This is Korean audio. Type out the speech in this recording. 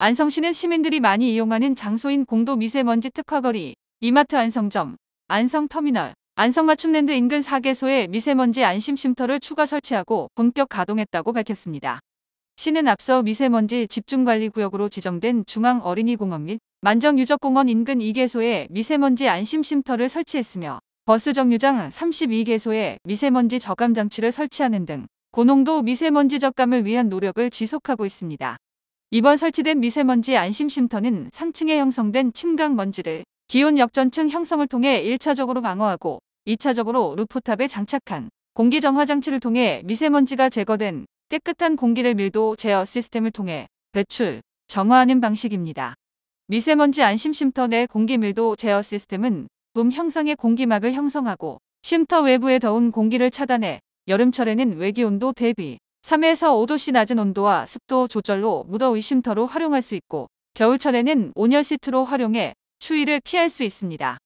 안성시는 시민들이 많이 이용하는 장소인 공도미세먼지 특화거리, 이마트 안성점, 안성터미널, 안성맞춤랜드 인근 4개소에 미세먼지 안심쉼터를 추가 설치하고 본격 가동했다고 밝혔습니다. 시는 앞서 미세먼지 집중관리구역으로 지정된 중앙어린이공원 및 만정유적공원 인근 2개소에 미세먼지 안심쉼터를 설치했으며 버스 정류장 32개소에 미세먼지 저감 장치를 설치하는 등 고농도 미세먼지 저감을 위한 노력을 지속하고 있습니다. 이번 설치된 미세먼지 안심쉼터는 상층에 형성된 침강 먼지를 기온 역전층 형성을 통해 1차적으로 방어하고 2차적으로 루프탑에 장착한 공기정화 장치를 통해 미세먼지가 제거된 깨끗한 공기를 밀도 제어 시스템을 통해 배출, 정화하는 방식입니다. 미세먼지 안심쉼터 내 공기 밀도 제어 시스템은 붐 형상의 공기막을 형성하고 쉼터 외부의 더운 공기를 차단해 여름철에는 외기온도 대비 3에서 5도씨 낮은 온도와 습도 조절로 무더 위쉼터로 활용할 수 있고 겨울철에는 온열 시트로 활용해 추위를 피할 수 있습니다.